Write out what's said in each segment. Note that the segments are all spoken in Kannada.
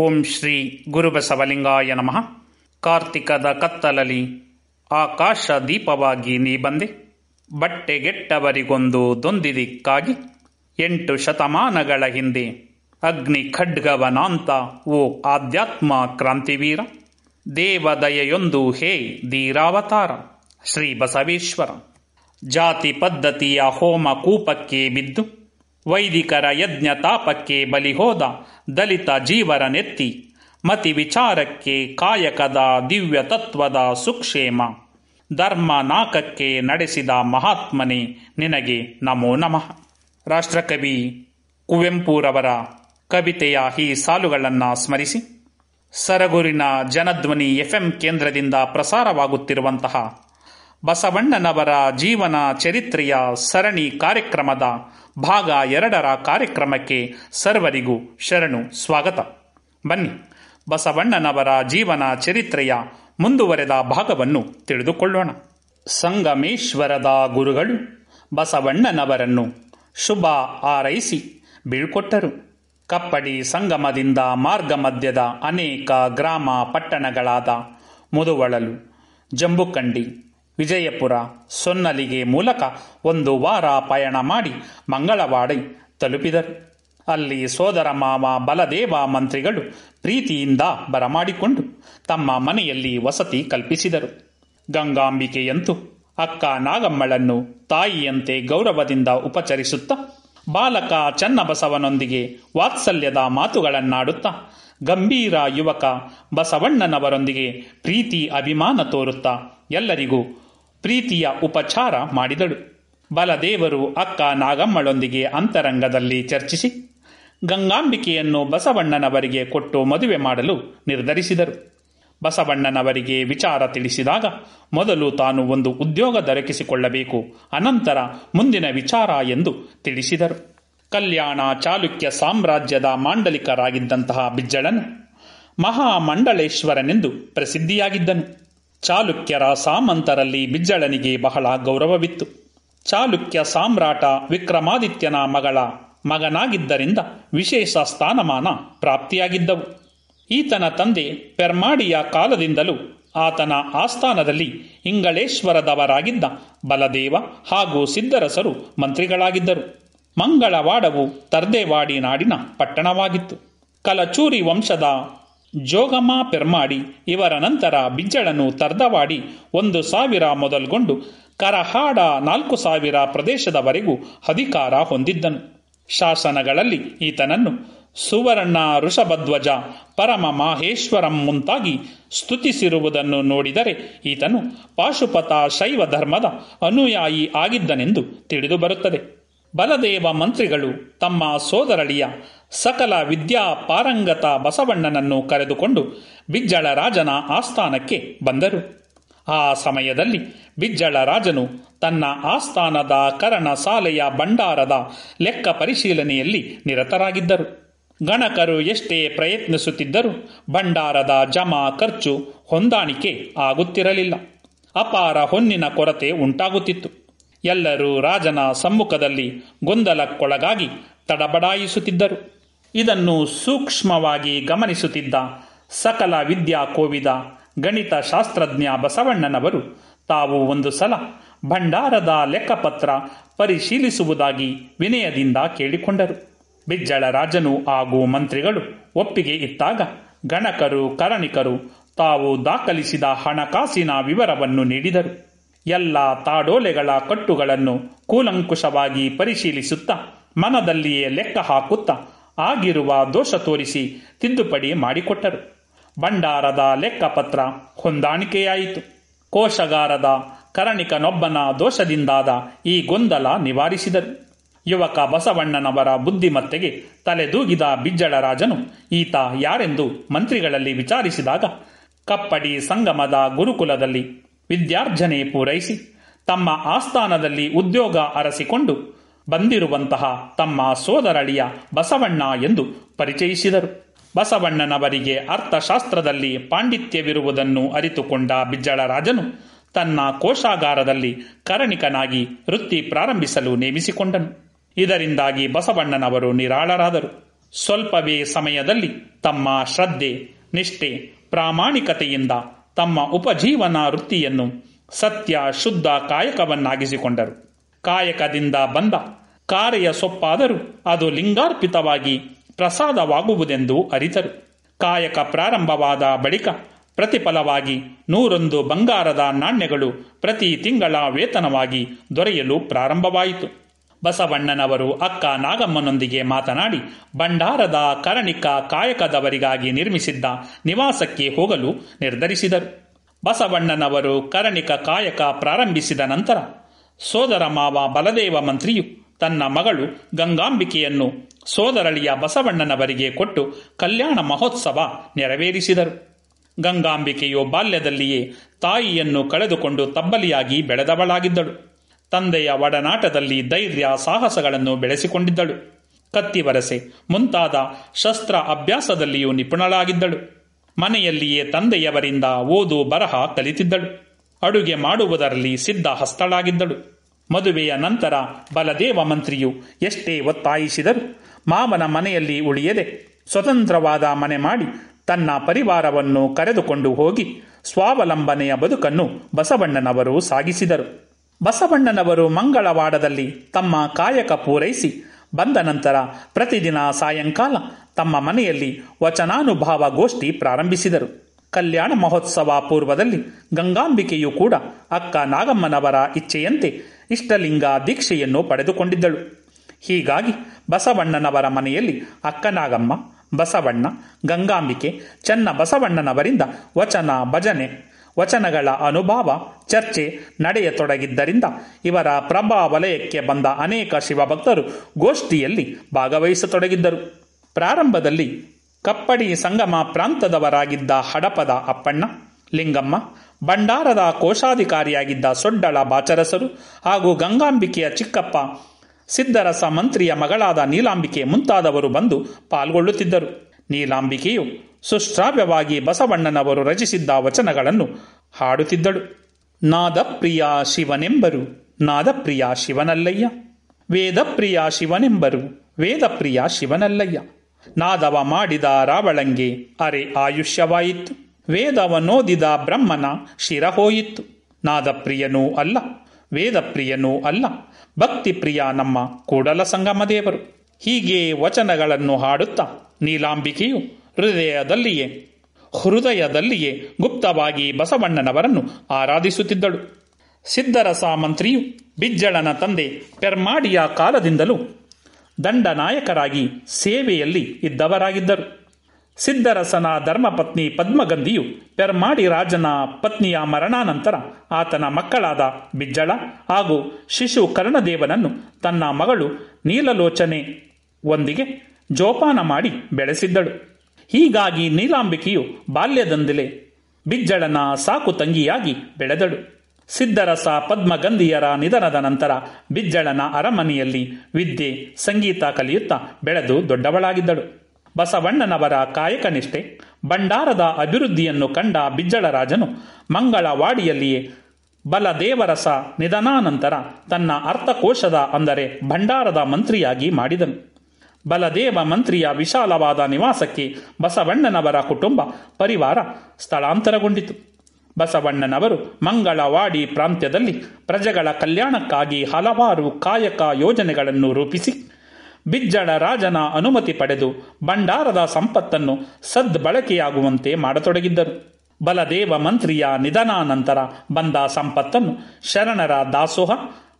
ಓಂ ಶ್ರೀ ಗುರುಬಸವಲಿಂಗಾಯ ನಮಃ ಕಾರ್ತಿಕದ ಕತ್ತಲಲಿ ಆಕಾಶ ದೀಪವಾಗಿ ನೀ ಬಂದೆ ಬಟ್ಟೆಗೆಟ್ಟವರಿಗೊಂದು ದೊಂದಿದಿಕ್ಕಾಗಿ ಎಂಟು ಶತಮಾನಗಳ ಹಿಂದೆ ಅಗ್ನಿ ಖಡ್ಗವನಾಂತ ಓ ಆಧ್ಯಾತ್ಮ ಕ್ರಾಂತಿವೀರ ದೇವದಯೆಯೊಂದು ಹೇ ಧೀರಾವತಾರ ಶ್ರೀ ಬಸವೇಶ್ವರ ಜಾತಿ ಪದ್ಧತಿಯ ಹೋಮ ಕೂಪಕ್ಕೆ ಬಿದ್ದು ವೈದಿಕರ ಯಜ್ಞ ತಾಪಕ್ಕೆ ಬಲಿ ಹೋದ ದಲಿತ ಜೀವರ ನೆತ್ತಿ ಮತಿ ವಿಚಾರಕ್ಕೆ ಕಾಯಕದ ದಿವ್ಯ ತತ್ವದ ಸುಕ್ಷೇಮ ಧರ್ಮ ನಾಕಕ್ಕೆ ನಡೆಸಿದ ಮಹಾತ್ಮನೆ ನಿನಗೆ ನಮೋ ನಮಃ ರಾಷ್ಟ್ರಕವಿ ಕುವೆಂಪುರವರ ಕವಿತೆಯ ಈ ಸಾಲುಗಳನ್ನು ಸ್ಮರಿಸಿ ಸರಗೂರಿನ ಜನಧ್ವನಿ ಎಫ್ಎಂ ಕೇಂದ್ರದಿಂದ ಪ್ರಸಾರವಾಗುತ್ತಿರುವಂತಹ ಬಸವಣ್ಣನವರ ಜೀವನ ಚರಿತ್ರೆಯ ಸರಣಿ ಕಾರ್ಯಕ್ರಮದ ಭಾಗ ಎರಡರ ಕಾರ್ಯಕ್ರಮಕ್ಕೆ ಸರ್ವರಿಗೂ ಶರಣು ಸ್ವಾಗತ ಬನ್ನಿ ಬಸವಣ್ಣನವರ ಜೀವನ ಚರಿತ್ರೆಯ ಮುಂದುವರೆದ ಭಾಗವನ್ನು ತಿಳಿದುಕೊಳ್ಳೋಣ ಸಂಗಮೇಶ್ವರದ ಗುರುಗಳು ಬಸವಣ್ಣನವರನ್ನು ಶುಭ ಆರೈಸಿ ಬೀಳ್ಕೊಟ್ಟರು ಕಪ್ಪಡಿ ಸಂಗಮದಿಂದ ಮಾರ್ಗ ಮಧ್ಯದ ಅನೇಕ ಗ್ರಾಮ ಪಟ್ಟಣಗಳಾದ ಮುದುವಳಲು ಜಂಬುಕಂಡಿ ವಿಜಯಪುರ ಸೊನ್ನಲಿಗೆ ಮೂಲಕ ಒಂದು ವಾರ ಪಯಣ ಮಾಡಿ ಮಂಗಳವಾಡಿ ತಲುಪಿದರು ಅಲ್ಲಿ ಸೋದರ ಮಾವ ಬಲದೇವ ಮಂತ್ರಿಗಳು ಪ್ರೀತಿಯಿಂದ ಬರಮಾಡಿಕೊಂಡು ತಮ್ಮ ಮನೆಯಲ್ಲಿ ವಸತಿ ಕಲ್ಪಿಸಿದರು ಗಂಗಾಂಬಿಕೆಯಂತೂ ಅಕ್ಕ ನಾಗಮ್ಮಳನ್ನು ತಾಯಿಯಂತೆ ಗೌರವದಿಂದ ಉಪಚರಿಸುತ್ತಾ ಬಾಲಕ ಚನ್ನಬಸವನೊಂದಿಗೆ ವಾತ್ಸಲ್ಯದ ಮಾತುಗಳನ್ನಾಡುತ್ತಾ ಗಂಭೀರ ಯುವಕ ಬಸವಣ್ಣನವರೊಂದಿಗೆ ಪ್ರೀತಿ ಅಭಿಮಾನ ತೋರುತ್ತಾ ಎಲ್ಲರಿಗೂ ಪ್ರೀತಿಯ ಉಪಚಾರ ಮಾಡಿದಳು ಬಲದೇವರು ಅಕ್ಕ ನಾಗಮ್ಮಳೊಂದಿಗೆ ಅಂತರಂಗದಲ್ಲಿ ಚರ್ಚಿಸಿ ಗಂಗಾಂಬಿಕೆಯನ್ನು ಬಸವಣ್ಣನವರಿಗೆ ಕೊಟ್ಟು ಮದುವೆ ಮಾಡಲು ನಿರ್ಧರಿಸಿದರು ಬಸವಣ್ಣನವರಿಗೆ ವಿಚಾರ ತಿಳಿಸಿದಾಗ ಮೊದಲು ತಾನು ಒಂದು ಉದ್ಯೋಗ ದೊರಕಿಸಿಕೊಳ್ಳಬೇಕು ಅನಂತರ ಮುಂದಿನ ವಿಚಾರ ಎಂದು ತಿಳಿಸಿದರು ಕಲ್ಯಾಣ ಚಾಲುಕ್ಯ ಸಾಮ್ರಾಜ್ಯದ ಮಾಂಡಲಿಕರಾಗಿದ್ದಂತಹ ಬಿಜ್ಜಳನು ಮಹಾಮಂಡಳೇಶ್ವರನೆಂದು ಪ್ರಸಿದ್ಧಿಯಾಗಿದ್ದನು ಚಾಲುಕ್ಯರ ಸಾಮಂತರಲ್ಲಿ ಬಿಜ್ಜಳನಿಗೆ ಬಹಳ ಗೌರವವಿತ್ತು ಚಾಲುಕ್ಯ ಸಾಮ್ರಾಟ ವಿಕ್ರಮಾದಿತ್ಯನ ಮಗಳ ಮಗನಾಗಿದ್ದರಿಂದ ವಿಶೇಷ ಸ್ಥಾನಮಾನ ಪ್ರಾಪ್ತಿಯಾಗಿದ್ದವು ಈತನ ತಂದೆ ಪೆರ್ಮಾಡಿಯ ಕಾಲದಿಂದಲೂ ಆತನ ಆಸ್ಥಾನದಲ್ಲಿ ಇಂಗಳೇಶ್ವರದವರಾಗಿದ್ದ ಬಲದೇವ ಹಾಗೂ ಸಿದ್ದರಸರು ಮಂತ್ರಿಗಳಾಗಿದ್ದರು ಮಂಗಳವಾಡವು ತರ್ದೇವಾಡಿ ನಾಡಿನ ಪಟ್ಟಣವಾಗಿತ್ತು ಕಲಚೂರಿ ವಂಶದ ಜೋಗಮ್ಮ ಪೆರ್ಮಾಡಿ ಇವರ ನಂತರ ಬಿಜ್ಜಳನು ತರ್ದವಾಡಿ ಒಂದು ಸಾವಿರ ಮೊದಲ್ಗೊಂಡು ಕರಹಾಡ ನಾಲ್ಕು ಸಾವಿರ ಪ್ರದೇಶದವರೆಗೂ ಅಧಿಕಾರ ಹೊಂದಿದ್ದನು ಶಾಸನಗಳಲ್ಲಿ ಈತನನ್ನು ಸುವರ್ಣ ಋಷಭಧ್ವಜ ಪರಮ ಮಾಹೇಶ್ವರಂ ಮುಂತಾಗಿ ಸ್ತುತಿಸಿರುವುದನ್ನು ನೋಡಿದರೆ ಈತನು ಪಾಶುಪತ ಶೈವ ಧರ್ಮದ ಅನುಯಾಯಿ ಆಗಿದ್ದನೆಂದು ತಿಳಿದುಬರುತ್ತದೆ ಬಲದೇವ ಮಂತ್ರಿಗಳು ತಮ್ಮ ಸೋದರಳಿಯ ಸಕಲ ವಿದ್ಯಾ ಪಾರಂಗತ ಬಸವಣ್ಣನನ್ನು ಕರೆದುಕೊಂಡು ಬಿಜ್ಜಳ ರಾಜನ ಆಸ್ಥಾನಕ್ಕೆ ಬಂದರು ಆ ಸಮಯದಲ್ಲಿ ಬಿಜ್ಜಳ ರಾಜನು ತನ್ನ ಆಸ್ಥಾನದ ಕರಣ ಸಾಲೆಯ ಭಂಡಾರದ ಲೆಕ್ಕ ಪರಿಶೀಲನೆಯಲ್ಲಿ ನಿರತರಾಗಿದ್ದರು ಗಣಕರು ಎಷ್ಟೇ ಪ್ರಯತ್ನಿಸುತ್ತಿದ್ದರೂ ಭಂಡಾರದ ಜಮಾ ಖರ್ಚು ಹೊಂದಾಣಿಕೆ ಆಗುತ್ತಿರಲಿಲ್ಲ ಅಪಾರ ಹೊನ್ನಿನ ಕೊರತೆ ಉಂಟಾಗುತ್ತಿತ್ತು ಎಲ್ಲರೂ ರಾಜನ ಸಮ್ಮುಖದಲ್ಲಿ ಗೊಂದಲಕ್ಕೊಳಗಾಗಿ ತಡಬಡಾಯಿಸುತ್ತಿದ್ದರು ಇದನ್ನು ಸೂಕ್ಷ್ಮವಾಗಿ ಗಮನಿಸುತ್ತಿದ್ದ ಸಕಲ ವಿದ್ಯಾ ಕೋವಿದ ಗಣಿತ ಶಾಸ್ತ್ರಜ್ಞ ಬಸವಣ್ಣನವರು ತಾವು ಒಂದು ಸಲ ಭಂಡಾರದ ಲೆಕ್ಕಪತ್ರ ಪರಿಶೀಲಿಸುವುದಾಗಿ ವಿನಯದಿಂದ ಕೇಳಿಕೊಂಡರು ಬಿಜ್ಜಳ ರಾಜನು ಹಾಗೂ ಮಂತ್ರಿಗಳು ಒಪ್ಪಿಗೆ ಇತ್ತಾಗ ಗಣಕರು ಕರಣಿಕರು ತಾವು ದಾಖಲಿಸಿದ ಹಣಕಾಸಿನ ವಿವರವನ್ನು ನೀಡಿದರು ಎಲ್ಲ ತಾಡೋಲೆಗಳ ಕಟ್ಟುಗಳನ್ನು ಕೂಲಂಕುಷವಾಗಿ ಪರಿಶೀಲಿಸುತ್ತಾ ಮನದಲ್ಲಿಯೇ ಲೆಕ್ಕ ಹಾಕುತ್ತಾ ಆಗಿರುವ ದೋಷ ತೋರಿಸಿ ತಿದ್ದುಪಡಿ ಮಾಡಿಕೊಟ್ಟರು ಭಂಡಾರದ ಲೆಕ್ಕಪತ್ರ ಹೊಂದಾಣಿಕೆಯಾಯಿತು ಕೋಶಗಾರದ ಕರಣಿಕನೊಬ್ಬನ ದೋಷದಿಂದಾದ ಈ ಗೊಂದಲ ನಿವಾರಿಸಿದರು ಯುವಕ ಬಸವಣ್ಣನವರ ಬುದ್ಧಿಮತ್ತೆಗೆ ತಲೆದೂಗಿದ ಬಿಜ್ಜಳರಾಜನು ಈತ ಯಾರೆಂದು ಮಂತ್ರಿಗಳಲ್ಲಿ ವಿಚಾರಿಸಿದಾಗ ಕಪ್ಪಡಿ ಸಂಗಮದ ಗುರುಕುಲದಲ್ಲಿ ವಿದ್ಯಾರ್ಜನೆ ಪೂರೈಸಿ ತಮ್ಮ ಆಸ್ಥಾನದಲ್ಲಿ ಉದ್ಯೋಗ ಅರಸಿಕೊಂಡು ಬಂದಿರುವಂತಹ ತಮ್ಮ ಸೋದರಳಿಯ ಬಸವಣ್ಣ ಎಂದು ಪರಿಚಯಿಸಿದರು ಬಸವಣ್ಣನವರಿಗೆ ಅರ್ಥಶಾಸ್ತ್ರದಲ್ಲಿ ಪಾಂಡಿತ್ಯವಿರುವುದನ್ನು ಅರಿತುಕೊಂಡ ಬಿಜ್ಜಳರಾಜನು ತನ್ನ ಕೋಶಾಗಾರದಲ್ಲಿ ಕರಣಿಕನಾಗಿ ವೃತ್ತಿ ಪ್ರಾರಂಭಿಸಲು ನೇಮಿಸಿಕೊಂಡನು ಇದರಿಂದಾಗಿ ಬಸವಣ್ಣನವರು ನಿರಾಳರಾದರು ಸ್ವಲ್ಪವೇ ಸಮಯದಲ್ಲಿ ತಮ್ಮ ಶ್ರದ್ಧೆ ನಿಷ್ಠೆ ಪ್ರಾಮಾಣಿಕತೆಯಿಂದ ತಮ್ಮ ಉಪಜೀವನ ವೃತ್ತಿಯನ್ನು ಸತ್ಯ ಶುದ್ಧ ಕಾಯಕವನ್ನಾಗಿಸಿಕೊಂಡರು ಕಾಯಕದಿಂದ ಬಂದ ಕಾರೆಯ ಸೊಪ್ಪಾದರೂ ಅದು ಲಿಂಗಾರ್ಪಿತವಾಗಿ ಪ್ರಸಾದವಾಗುವುದೆಂದು ಅರಿತರು ಕಾಯಕ ಪ್ರಾರಂಭವಾದ ಬಳಿಕ ಪ್ರತಿಫಲವಾಗಿ ನೂರೊಂದು ಬಂಗಾರದ ನಾಣ್ಯಗಳು ಪ್ರತಿ ತಿಂಗಳ ವೇತನವಾಗಿ ದೊರೆಯಲು ಪ್ರಾರಂಭವಾಯಿತು ಬಸವಣ್ಣನವರು ಅಕ್ಕ ನಾಗಮ್ಮನೊಂದಿಗೆ ಮಾತನಾಡಿ ಭಂಡಾರದ ಕರಣಿಕ ಕಾಯಕದವರಿಗಾಗಿ ನಿರ್ಮಿಸಿದ್ದ ನಿವಾಸಕ್ಕೆ ಹೋಗಲು ನಿರ್ಧರಿಸಿದರು ಬಸವಣ್ಣನವರು ಕರಣಿಕ ಕಾಯಕ ಪ್ರಾರಂಭಿಸಿದ ನಂತರ ಸೋದರ ಮಾವ ಬಲದೇವ ಮಂತ್ರಿಯು ತನ್ನ ಮಗಳು ಗಂಗಾಂಬಿಕೆಯನ್ನು ಸೋದರಳಿಯ ಬಸವಣ್ಣನವರಿಗೆ ಕೊಟ್ಟು ಕಲ್ಯಾಣ ಮಹೋತ್ಸವ ನೆರವೇರಿಸಿದರು ಗಂಗಾಂಬಿಕೆಯು ಬಾಲ್ಯದಲ್ಲಿಯೇ ತಾಯಿಯನ್ನು ಕಳೆದುಕೊಂಡು ತಬ್ಬಲಿಯಾಗಿ ಬೆಳೆದವಳಾಗಿದ್ದಳು ತಂದೆಯ ಒಡನಾಟದಲ್ಲಿ ಧೈರ್ಯ ಸಾಹಸಗಳನ್ನು ಬೆಳೆಸಿಕೊಂಡಿದ್ದಳು ಕತ್ತಿವರಸೆ ಮುಂತಾದ ಶಸ್ತ್ರ ಅಭ್ಯಾಸದಲ್ಲಿಯೂ ನಿಪುಣಳಾಗಿದ್ದಳು ಮನೆಯಲ್ಲಿಯೇ ತಂದೆಯವರಿಂದ ಓದು ಬರಹ ಕಲಿತಿದ್ದಳು ಅಡುಗೆ ಮಾಡುವುದರಲ್ಲಿ ಸಿದ್ಧ ಹಸ್ತಳಾಗಿದ್ದಳು ಮದುವೆಯ ನಂತರ ಬಲದೇವ ಮಂತ್ರಿಯು ಎಷ್ಟೇ ಒತ್ತಾಯಿಸಿದರು ಮಾವನ ಮನೆಯಲ್ಲಿ ಉಳಿಯದೆ ಸ್ವತಂತ್ರವಾದ ಮನೆ ಮಾಡಿ ತನ್ನ ಪರಿವಾರವನ್ನು ಕರೆದುಕೊಂಡು ಹೋಗಿ ಸ್ವಾವಲಂಬನೆಯ ಬದುಕನ್ನು ಬಸವಣ್ಣನವರು ಸಾಗಿಸಿದರು ಬಸವಣ್ಣನವರು ಮಂಗಳವಾಡದಲ್ಲಿ ತಮ್ಮ ಕಾಯಕ ಪೂರೈಸಿ ಬಂದ ನಂತರ ಪ್ರತಿದಿನ ಸಾಯಂಕಾಲ ತಮ್ಮ ಮನೆಯಲ್ಲಿ ವಚನಾನುಭಾವ ಗೋಷ್ಠಿ ಪ್ರಾರಂಭಿಸಿದರು ಕಲ್ಯಾಣ ಮಹೋತ್ಸವ ಪೂರ್ವದಲ್ಲಿ ಗಂಗಾಂಬಿಕೆಯೂ ಕೂಡ ಅಕ್ಕ ನಾಗಮ್ಮನವರ ಇಚ್ಛೆಯಂತೆ ಇಷ್ಟಲಿಂಗ ದೀಕ್ಷೆಯನ್ನು ಪಡೆದುಕೊಂಡಿದ್ದಳು ಹೀಗಾಗಿ ಬಸವಣ್ಣನವರ ಮನೆಯಲ್ಲಿ ಅಕ್ಕನಾಗಮ್ಮ ಬಸವಣ್ಣ ಗಂಗಾಂಬಿಕೆ ಚನ್ನ ಬಸವಣ್ಣನವರಿಂದ ವಚನ ಭಜನೆ ವಚನಗಳ ಅನುಭವ ಚರ್ಚೆ ನಡೆಯತೊಡಗಿದ್ದರಿಂದ ಇವರ ಪ್ರಭಾ ವಲಯಕ್ಕೆ ಬಂದ ಅನೇಕ ಶಿವಭಕ್ತರು ಗೋಷ್ಠಿಯಲ್ಲಿ ಭಾಗವಹಿಸತೊಡಗಿದ್ದರು ಪ್ರಾರಂಭದಲ್ಲಿ ಕಪ್ಪಡಿ ಸಂಗಮ ಪ್ರಾಂತದವರಾಗಿದ್ದ ಹಡಪದ ಅಪ್ಪಣ್ಣ ಲಿಂಗಮ್ಮ ಭಂಡಾರದ ಕೋಶಾಧಿಕಾರಿಯಾಗಿದ್ದ ಸೊಡ್ಡಳ ಬಾಚರಸರು ಹಾಗೂ ಗಂಗಾಂಬಿಕೆಯ ಚಿಕ್ಕಪ್ಪ ಸಿದ್ದರಸ ಮಂತ್ರಿಯ ಮಗಳಾದ ನೀಲಾಂಬಿಕೆ ಮುಂತಾದವರು ಬಂದು ಪಾಲ್ಗೊಳ್ಳುತ್ತಿದ್ದರು ನೀಲಾಂಬಿಕೆಯು ಸುಶ್ರಾವ್ಯವಾಗಿ ಬಸವಣ್ಣನವರು ರಚಿಸಿದ್ದ ವಚನಗಳನ್ನು ಹಾಡುತ್ತಿದ್ದಳು ನಾದಪ್ರಿಯ ಶಿವನೆಂಬರು ನಾದಪ್ರಿಯ ಶಿವನಲ್ಲಯ್ಯ ವೇದಪ್ರಿಯ ಶಿವನೆಂಬರು ವೇದಪ್ರಿಯ ಶಿವನಲ್ಲಯ್ಯ ನಾದವ ಮಾಡಿದ ರಾವಳಂಗೆ ಅರೆ ಆಯುಷ್ಯವಾಯಿತು ವೇದವನೋದಿದ ಬ್ರಹ್ಮನ ಶಿರ ಹೋಯಿತು ನಾದಪ್ರಿಯನೂ ಅಲ್ಲ ವೇದಪ್ರಿಯನೂ ಅಲ್ಲ ಭಕ್ತಿಪ್ರಿಯ ನಮ್ಮ ಕೂಡಲ ದೇವರು ಹೀಗೆ ವಚನಗಳನ್ನು ಹಾಡುತ್ತಾ ನೀಲಾಂಬಿಕೆಯು ಹೃದಯದಲ್ಲಿಯೇ ಹೃದಯದಲ್ಲಿಯೇ ಗುಪ್ತವಾಗಿ ಬಸವಣ್ಣನವರನ್ನು ಆರಾಧಿಸುತ್ತಿದ್ದಳು ಸಿದ್ಧರ ಸಾಮಂತ್ರಿಯು ಬಿಜ್ಜಳನ ತಂದೆ ಪೆರ್ಮಾಡಿಯ ಕಾಲದಿಂದಲೂ ದಂಡನಾಯಕರಾಗಿ ಸೇವೆಯಲ್ಲಿ ಇದ್ದವರಾಗಿದ್ದರು ಸಿದ್ಧರಸನ ಧರ್ಮಪತ್ನಿ ಪದ್ಮಗಂಧಿಯು ಪೆರ್ಮಾಡಿ ರಾಜನ ಪತ್ನಿಯ ಮರಣಾನಂತರ ಆತನ ಮಕ್ಕಳಾದ ಬಿಜ್ಜಳ ಹಾಗೂ ಶಿಶು ಕರ್ಣದೇವನನ್ನು ತನ್ನ ಮಗಳು ನೀಲಲೋಚನೆ ಒಂದಿಗೆ ಜೋಪಾನ ಮಾಡಿ ಬೆಳೆಸಿದ್ದಳು ಹೀಗಾಗಿ ನೀಲಾಂಬಿಕೆಯು ಬಾಲ್ಯದಂದಲೇ ಬಿಜ್ಜಳನ ಸಾಕು ತಂಗಿಯಾಗಿ ಬೆಳೆದಳು ಸಿದ್ಧರಸ ಪದ್ಮಗಂಧಿಯರ ನಿಧನದ ನಂತರ ಬಿಜ್ಜಳನ ಅರಮನೆಯಲ್ಲಿ ವಿದ್ಯೆ ಸಂಗೀತ ಕಲಿಯುತ್ತಾ ಬೆಳೆದು ದೊಡ್ಡವಳಾಗಿದ್ದಳು ಬಸವಣ್ಣನವರ ಕಾಯಕನಿಷ್ಠೆ ಭಂಡಾರದ ಅಭಿವೃದ್ಧಿಯನ್ನು ಕಂಡ ಬಿಜ್ಜಳರಾಜನು ಮಂಗಳವಾಡಿಯಲ್ಲಿಯೇ ಬಲದೇವರಸ ನಿಧನಾನಂತರ ತನ್ನ ಅರ್ಥಕೋಶದ ಅಂದರೆ ಭಂಡಾರದ ಮಂತ್ರಿಯಾಗಿ ಮಾಡಿದನು ಬಲದೇವ ಮಂತ್ರಿಯ ವಿಶಾಲವಾದ ನಿವಾಸಕ್ಕೆ ಬಸವಣ್ಣನವರ ಕುಟುಂಬ ಪರಿವಾರ ಸ್ಥಳಾಂತರಗೊಂಡಿತು ಬಸವಣ್ಣನವರು ಮಂಗಳವಾಡಿ ಪ್ರಾಂತ್ಯದಲ್ಲಿ ಪ್ರಜೆಗಳ ಕಲ್ಯಾಣಕ್ಕಾಗಿ ಹಲವಾರು ಕಾಯಕ ಯೋಜನೆಗಳನ್ನು ರೂಪಿಸಿ ಬಿಜ್ಜಳ ರಾಜನ ಅನುಮತಿ ಪಡೆದು ಭಂಡಾರದ ಸಂಪತ್ತನ್ನು ಸದ್ಬಳಕೆಯಾಗುವಂತೆ ಮಾಡತೊಡಗಿದ್ದರು ಬಲದೇವ ಮಂತ್ರಿಯ ನಿಧನಾನಂತರ ಬಂದ ಸಂಪತ್ತನ್ನು ಶರಣರ ದಾಸೋಹ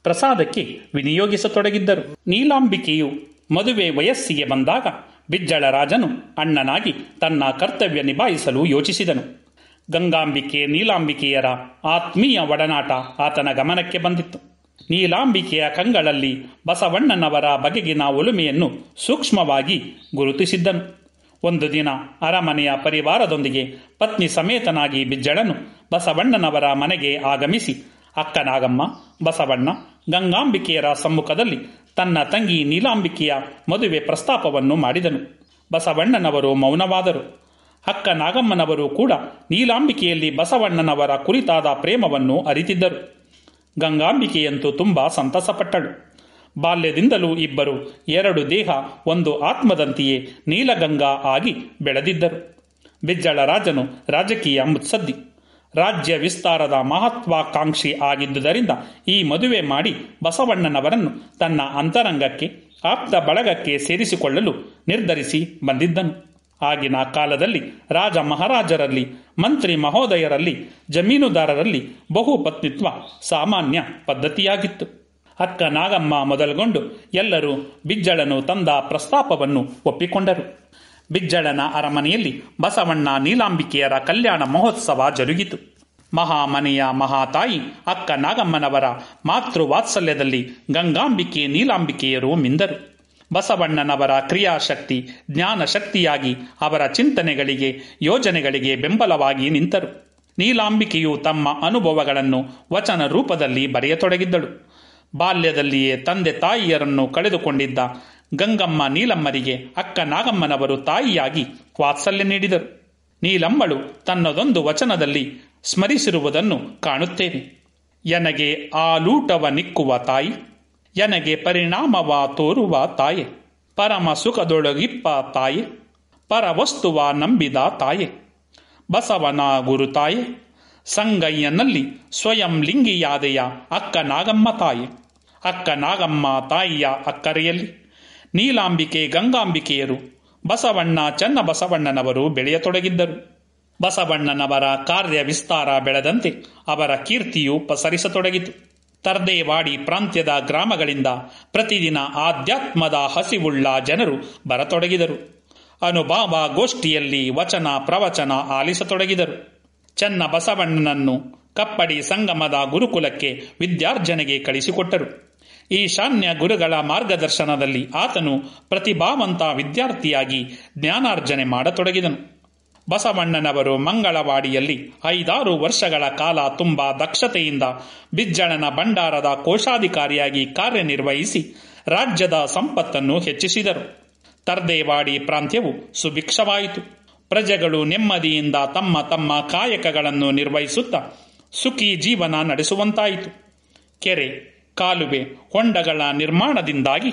ಪ್ರಸಾದಕ್ಕೆ ವಿನಿಯೋಗಿಸತೊಡಗಿದ್ದರು ನೀಲಾಂಬಿಕೆಯು ಮದುವೆ ವಯಸ್ಸಿಗೆ ಬಂದಾಗ ಬಿಜ್ಜಳ ರಾಜನು ಅಣ್ಣನಾಗಿ ತನ್ನ ಕರ್ತವ್ಯ ನಿಭಾಯಿಸಲು ಯೋಚಿಸಿದನು ಗಂಗಾಂಬಿಕೆ ನೀಲಾಂಬಿಕೆಯರ ಆತ್ಮೀಯ ಒಡನಾಟ ಆತನ ಗಮನಕ್ಕೆ ಬಂದಿತ್ತು ನೀಲಾಂಬಿಕೆಯ ಕಂಗಳಲ್ಲಿ ಬಸವಣ್ಣನವರ ಬಗೆಗಿನ ಒಲುಮೆಯನ್ನು ಸೂಕ್ಷ್ಮವಾಗಿ ಗುರುತಿಸಿದ್ದನು ಒಂದು ದಿನ ಅರಮನೆಯ ಪರಿವಾರದೊಂದಿಗೆ ಪತ್ನಿ ಸಮೇತನಾಗಿ ಬಿಜ್ಜಳನು ಬಸವಣ್ಣನವರ ಮನೆಗೆ ಆಗಮಿಸಿ ಅಕ್ಕನಾಗಮ್ಮ ಬಸವಣ್ಣ ಗಂಗಾಂಬಿಕೆಯರ ಸಮ್ಮುಖದಲ್ಲಿ ತನ್ನ ತಂಗಿ ನೀಲಾಂಬಿಕೆಯ ಮದುವೆ ಪ್ರಸ್ತಾಪವನ್ನು ಮಾಡಿದನು ಬಸವಣ್ಣನವರು ಮೌನವಾದರು ಅಕ್ಕ ನಾಗಮ್ಮನವರು ಕೂಡ ನೀಲಾಂಬಿಕೆಯಲ್ಲಿ ಬಸವಣ್ಣನವರ ಕುರಿತಾದ ಪ್ರೇಮವನ್ನು ಅರಿತಿದ್ದರು ಗಂಗಾಂಬಿಕೆಯಂತೂ ತುಂಬ ಸಂತಸಪಟ್ಟಳು ಬಾಲ್ಯದಿಂದಲೂ ಇಬ್ಬರು ಎರಡು ದೇಹ ಒಂದು ಆತ್ಮದಂತೆಯೇ ನೀಲಗಂಗಾ ಆಗಿ ಬೆಳೆದಿದ್ದರು ಬಿಜ್ಜಳ ರಾಜನು ರಾಜಕೀಯ ಮುತ್ಸದ್ದಿ ರಾಜ್ಯ ವಿಸ್ತಾರದ ಮಹತ್ವಾಕಾಂಕ್ಷಿ ಆಗಿದ್ದುದರಿಂದ ಈ ಮದುವೆ ಮಾಡಿ ಬಸವಣ್ಣನವರನ್ನು ತನ್ನ ಅಂತರಂಗಕ್ಕೆ ಆಪ್ತ ಬಳಗಕ್ಕೆ ಸೇರಿಸಿಕೊಳ್ಳಲು ನಿರ್ಧರಿಸಿ ಬಂದಿದ್ದನು ಆಗಿನ ಕಾಲದಲ್ಲಿ ರಾಜ ಮಹಾರಾಜರಲ್ಲಿ ಮಂತ್ರಿ ಮಹೋದಯರಲ್ಲಿ ಜಮೀನುದಾರರಲ್ಲಿ ಬಹುಪತ್ನಿತ್ವ ಸಾಮಾನ್ಯ ಪದ್ಧತಿಯಾಗಿತ್ತು ಅಕ್ಕ ನಾಗಮ್ಮ ಮೊದಲುಗೊಂಡು ಎಲ್ಲರೂ ಬಿಜ್ಜಳನು ತಂದ ಪ್ರಸ್ತಾಪವನ್ನು ಒಪ್ಪಿಕೊಂಡರು ಬಿಜ್ಜಳನ ಅರಮನೆಯಲ್ಲಿ ಬಸವಣ್ಣ ನೀಲಾಂಬಿಕೆಯರ ಕಲ್ಯಾಣ ಮಹೋತ್ಸವ ಜರುಗಿತು ಮಹಾಮನೆಯ ಮಹಾತಾಯಿ ಅಕ್ಕ ನಾಗಮ್ಮನವರ ಮಾತೃ ವಾತ್ಸಲ್ಯದಲ್ಲಿ ಗಂಗಾಂಬಿಕೆ ನೀಲಾಂಬಿಕೆಯರು ಮಿಂದರು ಬಸವಣ್ಣನವರ ಕ್ರಿಯಾಶಕ್ತಿ ಜ್ಞಾನ ಶಕ್ತಿಯಾಗಿ ಅವರ ಚಿಂತನೆಗಳಿಗೆ ಯೋಜನೆಗಳಿಗೆ ಬೆಂಬಲವಾಗಿ ನಿಂತರು ನೀಲಾಂಬಿಕೆಯು ತಮ್ಮ ಅನುಭವಗಳನ್ನು ವಚನ ರೂಪದಲ್ಲಿ ಬರೆಯತೊಡಗಿದ್ದಳು ಬಾಲ್ಯದಲ್ಲಿಯೇ ತಂದೆ ತಾಯಿಯರನ್ನು ಕಳೆದುಕೊಂಡಿದ್ದ ಗಂಗಮ್ಮ ನೀಲಮ್ಮರಿಗೆ ಅಕ್ಕ ನಾಗಮ್ಮನವರು ತಾಯಿಯಾಗಿ ವಾತ್ಸಲ್ಯ ನೀಡಿದರು ನೀಲಮ್ಮಳು ತನ್ನದೊಂದು ವಚನದಲ್ಲಿ ಸ್ಮರಿಸಿರುವುದನ್ನು ಕಾಣುತ್ತೇವೆ ಎನಗೆ ಆ ಲೂಟವ ನಿಕ್ಕುವ ತಾಯಿ ಯನಗೆ ಪರಿಣಾಮವ ತೋರುವ ತಾಯೆ ಪರಮ ಸುಖದೊಳಗಿಪ್ಪ ತಾಯೆ ಪರವಸ್ತುವ ನಂಬಿದ ತಾಯೆ ಬಸವನ ಗುರುತಾಯೆ ಸಂಗಯ್ಯನಲ್ಲಿ ಸ್ವಯಂ ಲಿಂಗಿಯಾದೆಯ ಅಕ್ಕ ನಾಗಮ್ಮ ತಾಯಿ ಅಕ್ಕ ನಾಗಮ್ಮ ತಾಯಿಯ ಅಕ್ಕರೆಯಲ್ಲಿ ನೀಲಾಂಬಿಕೆ ಗಂಗಾಂಬಿಕೆಯರು ಬಸವಣ್ಣ ಚನ್ನ ಬೆಳೆಯತೊಡಗಿದ್ದರು ಬಸವಣ್ಣನವರ ಕಾರ್ಯ ವಿಸ್ತಾರ ಬೆಳೆದಂತೆ ಅವರ ಕೀರ್ತಿಯು ಪಸರಿಸತೊಡಗಿತು ತರ್ದೇವಾಡಿ ಪ್ರಾಂತ್ಯದ ಗ್ರಾಮಗಳಿಂದ ಪ್ರತಿದಿನ ಆಧ್ಯಾತ್ಮದ ಹಸಿವುಳ್ಳ ಜನರು ಬರತೊಡಗಿದರು ಅನುಭಾವ ಗೋಷ್ಠಿಯಲ್ಲಿ ವಚನ ಪ್ರವಚನ ಆಲಿಸತೊಡಗಿದರು ಚನ್ನ ಬಸವಣ್ಣನನ್ನು ಕಪ್ಪಡಿ ಸಂಗಮದ ಗುರುಕುಲಕ್ಕೆ ವಿದ್ಯಾರ್ಜನೆಗೆ ಕಳಿಸಿಕೊಟ್ಟರು ಈಶಾನ್ಯ ಗುರುಗಳ ಮಾರ್ಗದರ್ಶನದಲ್ಲಿ ಆತನು ಪ್ರತಿಭಾವಂತ ವಿದ್ಯಾರ್ಥಿಯಾಗಿ ಜ್ಞಾನಾರ್ಜನೆ ಮಾಡತೊಡಗಿದನು ಬಸವಣ್ಣನವರು ಮಂಗಳವಾಡಿಯಲ್ಲಿ ಐದಾರು ವರ್ಷಗಳ ಕಾಲ ತುಂಬಾ ದಕ್ಷತೆಯಿಂದ ಬಿಜ್ಜಳನ ಭಂಡಾರದ ಕೋಶಾಧಿಕಾರಿಯಾಗಿ ಕಾರ್ಯನಿರ್ವಹಿಸಿ ರಾಜ್ಯದ ಸಂಪತ್ತನ್ನು ಹೆಚ್ಚಿಸಿದರು ತರ್ದೇವಾಡಿ ಪ್ರಾಂತ್ಯವು ಸುಭಿಕ್ಷವಾಯಿತು ಪ್ರಜೆಗಳು ನೆಮ್ಮದಿಯಿಂದ ತಮ್ಮ ತಮ್ಮ ಕಾಯಕಗಳನ್ನು ನಿರ್ವಹಿಸುತ್ತಾ ಸುಖಿ ಜೀವನ ನಡೆಸುವಂತಾಯಿತು ಕೆರೆ ಕಾಲುವೆ ಹೊಂಡಗಳ ನಿರ್ಮಾಣದಿಂದಾಗಿ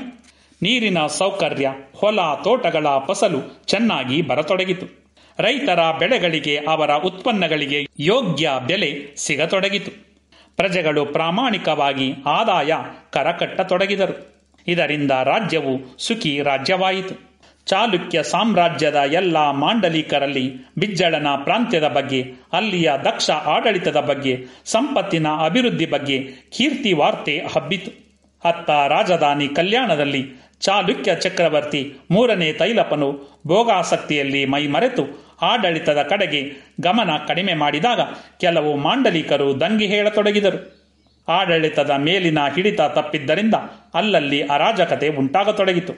ನೀರಿನ ಸೌಕರ್ಯ ಹೊಲ ತೋಟಗಳ ಫಸಲು ಚೆನ್ನಾಗಿ ಬರತೊಡಗಿತು ರೈತರ ಬೆಳೆಗಳಿಗೆ ಅವರ ಉತ್ಪನ್ನಗಳಿಗೆ ಯೋಗ್ಯ ಬೆಲೆ ಸಿಗತೊಡಗಿತು ಪ್ರಜೆಗಳು ಪ್ರಾಮಾಣಿಕವಾಗಿ ಆದಾಯ ಕರಕಟ್ಟತೊಡಗಿದರು ಇದರಿಂದ ರಾಜ್ಯವು ಸುಖಿ ರಾಜ್ಯವಾಯಿತು ಚಾಲುಕ್ಯ ಸಾಮ್ರಾಜ್ಯದ ಎಲ್ಲ ಮಾಂಡಲೀಕರಲ್ಲಿ ಬಿಜ್ಜಳನ ಪ್ರಾಂತ್ಯದ ಬಗ್ಗೆ ಅಲ್ಲಿಯ ದಕ್ಷ ಆಡಳಿತದ ಬಗ್ಗೆ ಸಂಪತ್ತಿನ ಅಭಿವೃದ್ಧಿ ಬಗ್ಗೆ ಕೀರ್ತಿ ವಾರ್ತೆ ಹಬ್ಬಿತು ಅತ್ತ ರಾಜಧಾನಿ ಕಲ್ಯಾಣದಲ್ಲಿ ಚಾಲುಕ್ಯ ಚಕ್ರವರ್ತಿ ಮೂರನೇ ತೈಲಪನು ಭೋಗಾಸಕ್ತಿಯಲ್ಲಿ ಮೈಮರೆತು ಆಡಳಿತದ ಕಡೆಗೆ ಗಮನ ಕಡಿಮೆ ಮಾಡಿದಾಗ ಕೆಲವು ಮಾಂಡಲಿಕರು ದಂಗೆ ಹೇಳತೊಡಗಿದರು ಆಡಳಿತದ ಮೇಲಿನ ಹಿಡಿತ ತಪ್ಪಿದ್ದರಿಂದ ಅಲ್ಲಲ್ಲಿ ಅರಾಜಕತೆ ಉಂಟಾಗತೊಡಗಿತು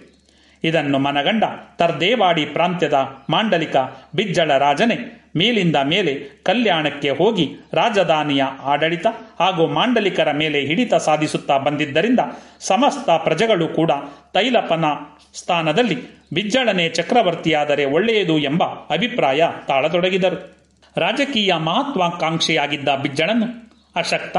ಇದನ್ನು ಮನಗಂಡ ತರ್ದೇವಾಡಿ ಪ್ರಾಂತ್ಯದ ಮಾಂಡಲಿಕ ಬಿಜ್ಜಳ ರಾಜನೇ ಮೇಲಿಂದ ಮೇಲೆ ಕಲ್ಯಾಣಕ್ಕೆ ಹೋಗಿ ರಾಜಧಾನಿಯ ಆಡಳಿತ ಹಾಗೂ ಮಾಂಡಲಿಕರ ಮೇಲೆ ಹಿಡಿತ ಸಾಧಿಸುತ್ತಾ ಬಂದಿದ್ದರಿಂದ ಸಮಸ್ತ ಪ್ರಜೆಗಳು ಕೂಡ ತೈಲಪನ ಸ್ಥಾನದಲ್ಲಿ ಬಿಜ್ಜಳನೇ ಚಕ್ರವರ್ತಿಯಾದರೆ ಒಳ್ಳೆಯದು ಎಂಬ ಅಭಿಪ್ರಾಯ ತಾಳತೊಡಗಿದರು ರಾಜಕೀಯ ಮಹತ್ವಾಕಾಂಕ್ಷೆಯಾಗಿದ್ದ ಬಿಜ್ಜಳನ್ನು ಅಶಕ್ತ